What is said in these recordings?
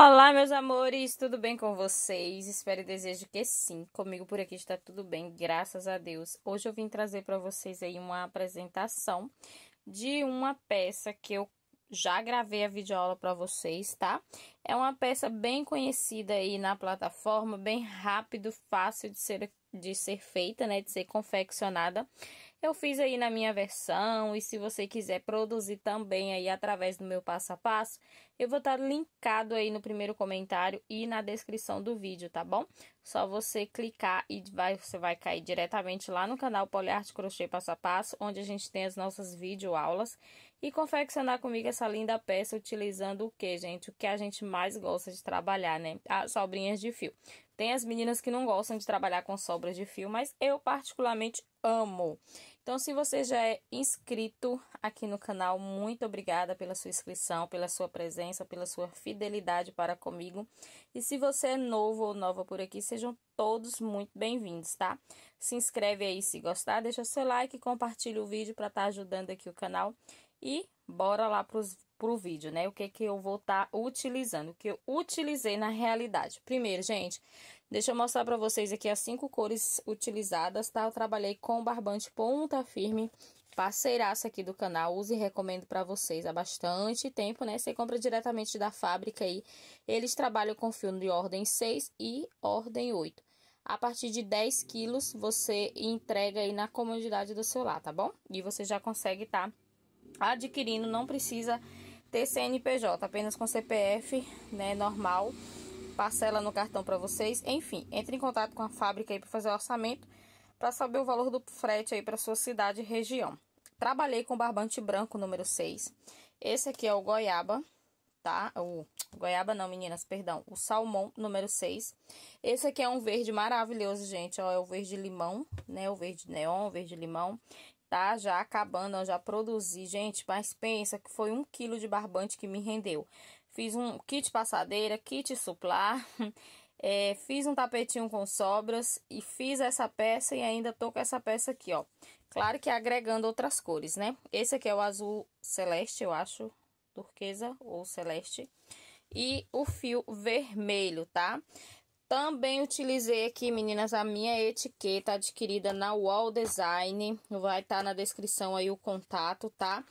Olá, meus amores, tudo bem com vocês? Espero e desejo que sim. Comigo por aqui está tudo bem, graças a Deus. Hoje eu vim trazer para vocês aí uma apresentação de uma peça que eu já gravei a videoaula para vocês, tá? É uma peça bem conhecida aí na plataforma, bem rápido, fácil de ser de ser feita, né, de ser confeccionada. Eu fiz aí na minha versão e se você quiser produzir também aí através do meu passo a passo, eu vou estar tá linkado aí no primeiro comentário e na descrição do vídeo, tá bom? Só você clicar e vai, você vai cair diretamente lá no canal Poliarte Crochê Passo a Passo, onde a gente tem as nossas videoaulas e confeccionar comigo essa linda peça utilizando o que, gente? O que a gente mais gosta de trabalhar, né? As sobrinhas de fio. Tem as meninas que não gostam de trabalhar com sobras de fio, mas eu particularmente amo. Então, se você já é inscrito aqui no canal, muito obrigada pela sua inscrição, pela sua presença, pela sua fidelidade para comigo. E se você é novo ou nova por aqui, sejam todos muito bem-vindos, tá? Se inscreve aí se gostar, deixa seu like, compartilha o vídeo para estar tá ajudando aqui o canal e bora lá para os para o vídeo, né? O que, que eu vou estar tá utilizando, o que eu utilizei na realidade. Primeiro, gente, deixa eu mostrar para vocês aqui as cinco cores utilizadas, tá? Eu trabalhei com barbante ponta firme, parceiraça aqui do canal, uso e recomendo para vocês há bastante tempo, né? Você compra diretamente da fábrica aí. Eles trabalham com fio de ordem 6 e ordem 8. A partir de 10 quilos, você entrega aí na comodidade do celular, tá bom? E você já consegue estar... Tá adquirindo, não precisa ter CNPJ, apenas com CPF, né, normal, parcela no cartão para vocês, enfim, entre em contato com a fábrica aí para fazer o orçamento, para saber o valor do frete aí para sua cidade e região. Trabalhei com barbante branco número 6. Esse aqui é o goiaba, tá? O goiaba não, meninas, perdão, o salmão número 6. Esse aqui é um verde maravilhoso, gente, ó, é o verde limão, né? O verde neon, o verde limão tá? Já acabando, já produzi, gente, mas pensa que foi um quilo de barbante que me rendeu. Fiz um kit passadeira, kit suplar, é, fiz um tapetinho com sobras e fiz essa peça e ainda tô com essa peça aqui, ó. Claro que agregando outras cores, né? Esse aqui é o azul celeste, eu acho, turquesa ou celeste. E o fio vermelho, tá? Também utilizei aqui, meninas, a minha etiqueta adquirida na Wall Design. Vai estar tá na descrição aí o contato, tá?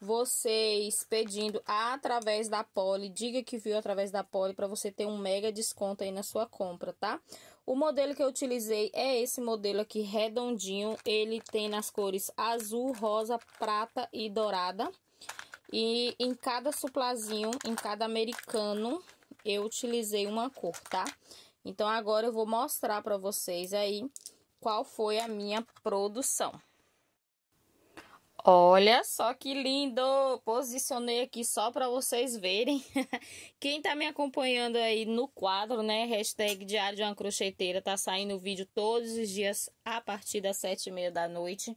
Vocês pedindo através da Poli, diga que viu através da Poli para você ter um mega desconto aí na sua compra, tá? O modelo que eu utilizei é esse modelo aqui redondinho. Ele tem nas cores azul, rosa, prata e dourada. E em cada suplazinho, em cada americano, eu utilizei uma cor, tá? Tá? Então, agora eu vou mostrar para vocês aí qual foi a minha produção. Olha só que lindo! Posicionei aqui só para vocês verem. Quem tá me acompanhando aí no quadro, né? Hashtag Diário de uma Crocheteira. Tá saindo vídeo todos os dias a partir das sete e meia da noite.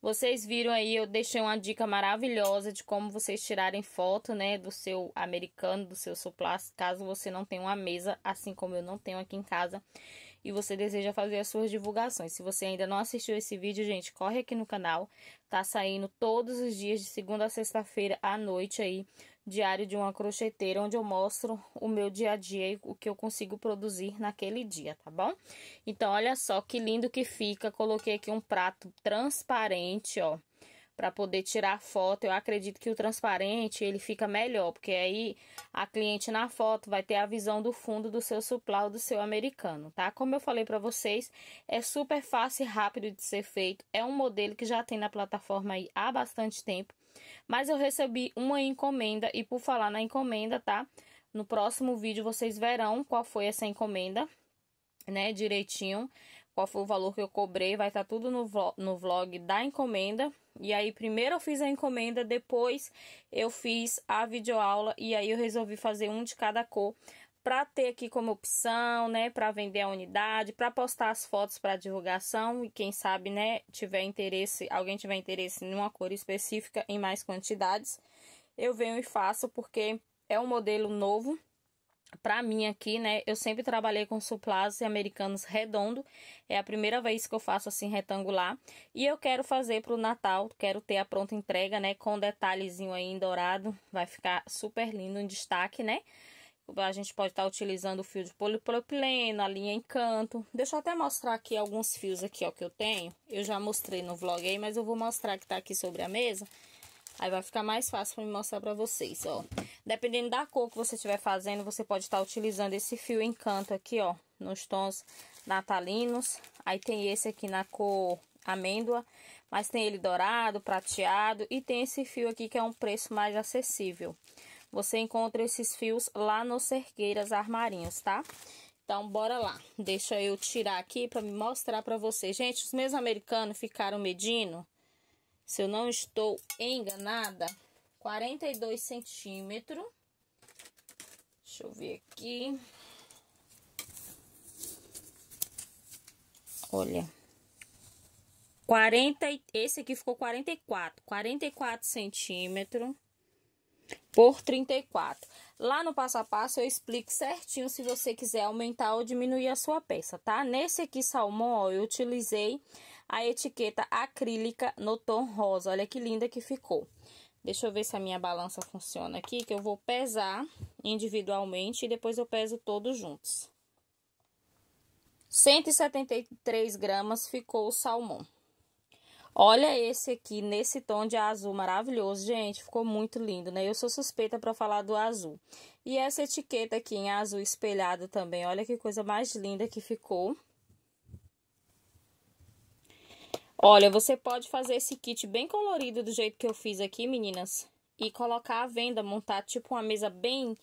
Vocês viram aí, eu deixei uma dica maravilhosa de como vocês tirarem foto, né, do seu americano, do seu suplás caso você não tenha uma mesa, assim como eu não tenho aqui em casa, e você deseja fazer as suas divulgações. Se você ainda não assistiu esse vídeo, gente, corre aqui no canal, tá saindo todos os dias de segunda a sexta-feira à noite aí, Diário de uma crocheteira, onde eu mostro o meu dia a dia e o que eu consigo produzir naquele dia, tá bom? Então, olha só que lindo que fica. Coloquei aqui um prato transparente, ó, para poder tirar foto. Eu acredito que o transparente ele fica melhor, porque aí a cliente na foto vai ter a visão do fundo do seu ou do seu americano, tá? Como eu falei para vocês, é super fácil e rápido de ser feito. É um modelo que já tem na plataforma aí há bastante tempo. Mas eu recebi uma encomenda e por falar na encomenda, tá? No próximo vídeo vocês verão qual foi essa encomenda, né? Direitinho, qual foi o valor que eu cobrei, vai estar tá tudo no vlog, no vlog da encomenda. E aí, primeiro eu fiz a encomenda, depois eu fiz a videoaula e aí eu resolvi fazer um de cada cor para ter aqui como opção, né, para vender a unidade, para postar as fotos para divulgação e quem sabe, né, tiver interesse, alguém tiver interesse em uma cor específica em mais quantidades, eu venho e faço porque é um modelo novo. Para mim aqui, né, eu sempre trabalhei com suplás americanos redondo. É a primeira vez que eu faço assim retangular. E eu quero fazer para o Natal, quero ter a pronta entrega, né, com detalhezinho aí em dourado. Vai ficar super lindo, em destaque, né? A gente pode estar tá utilizando o fio de polipropileno, a linha encanto. Deixa eu até mostrar aqui alguns fios aqui, ó, que eu tenho. Eu já mostrei no vlog aí, mas eu vou mostrar que tá aqui sobre a mesa. Aí vai ficar mais fácil para mostrar para vocês, ó. Dependendo da cor que você estiver fazendo, você pode estar tá utilizando esse fio encanto aqui, ó. Nos tons natalinos. Aí tem esse aqui na cor amêndoa, mas tem ele dourado, prateado e tem esse fio aqui que é um preço mais acessível. Você encontra esses fios lá no Cerqueiras Armarinhos, tá? Então, bora lá. Deixa eu tirar aqui para me mostrar para vocês. Gente, os meus americanos ficaram medindo, se eu não estou enganada, 42 centímetros. Deixa eu ver aqui. Olha. 40, esse aqui ficou 44, 44 centímetros por 34. Lá no passo a passo eu explico certinho se você quiser aumentar ou diminuir a sua peça, tá? Nesse aqui salmão, ó, eu utilizei a etiqueta acrílica no tom rosa. Olha que linda que ficou. Deixa eu ver se a minha balança funciona aqui, que eu vou pesar individualmente e depois eu peso todos juntos. 173 gramas ficou o salmão. Olha esse aqui nesse tom de azul maravilhoso, gente, ficou muito lindo, né? Eu sou suspeita para falar do azul. E essa etiqueta aqui em azul espelhado também, olha que coisa mais linda que ficou. Olha, você pode fazer esse kit bem colorido do jeito que eu fiz aqui, meninas, e colocar à venda, montar tipo uma mesa bem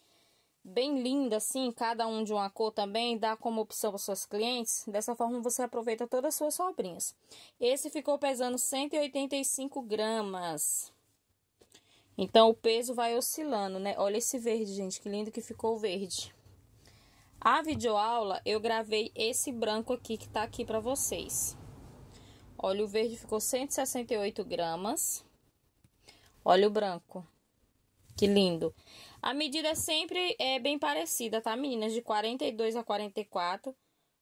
bem linda assim, cada um de uma cor também, dá como opção para seus clientes. Dessa forma você aproveita todas as suas sobrinhas. Esse ficou pesando 185 gramas. Então o peso vai oscilando, né? Olha esse verde, gente, que lindo que ficou o verde. A videoaula eu gravei esse branco aqui que tá aqui para vocês. Olha o verde ficou 168 gramas. Olha o branco. Que lindo. A medida é sempre é bem parecida, tá, meninas? De 42 a 44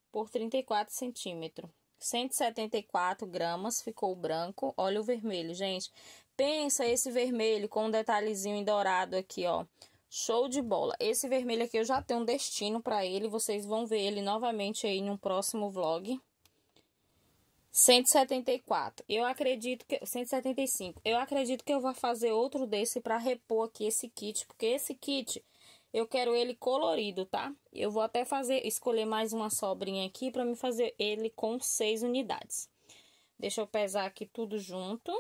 por 34 centímetros. 174 gramas ficou o branco, olha o vermelho, gente. Pensa esse vermelho com um detalhezinho em dourado aqui, ó. Show de bola. Esse vermelho aqui eu já tenho um destino para ele, vocês vão ver ele novamente aí num próximo vlog. 174. Eu acredito que 175. Eu acredito que eu vou fazer outro desse para repor aqui esse kit, porque esse kit eu quero ele colorido, tá? Eu vou até fazer escolher mais uma sobrinha aqui para me fazer ele com seis unidades. Deixa eu pesar aqui tudo junto.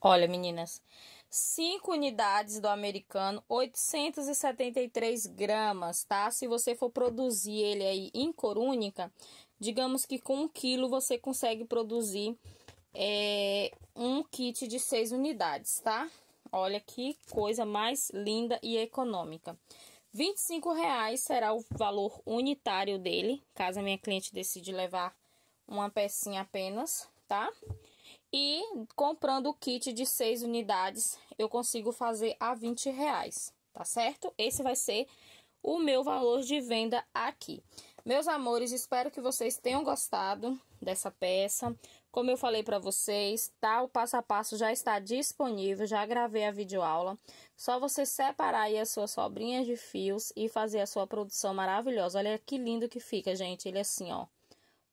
Olha, meninas, 5 unidades do americano, 873 gramas, tá? Se você for produzir ele aí em cor única, digamos que com 1 um quilo você consegue produzir é, um kit de 6 unidades, tá? Olha que coisa mais linda e econômica. R$ 25,00 será o valor unitário dele, caso a minha cliente decida levar uma pecinha apenas, tá? E comprando o kit de 6 unidades, eu consigo fazer a 20 reais, tá certo? Esse vai ser o meu valor de venda aqui. Meus amores, espero que vocês tenham gostado dessa peça. Como eu falei para vocês, tá? O passo a passo já está disponível, já gravei a videoaula. Só você separar aí as suas sobrinhas de fios e fazer a sua produção maravilhosa. Olha que lindo que fica, gente. Ele é assim, ó,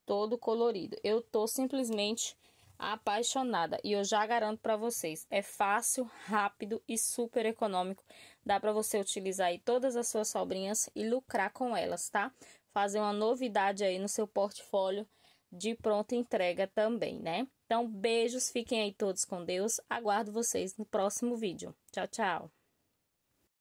todo colorido. Eu tô simplesmente apaixonada. E eu já garanto para vocês, é fácil, rápido e super econômico. Dá para você utilizar aí todas as suas sobrinhas e lucrar com elas, tá? Fazer uma novidade aí no seu portfólio de pronta entrega também, né? Então, beijos, fiquem aí todos com Deus. Aguardo vocês no próximo vídeo. Tchau, tchau.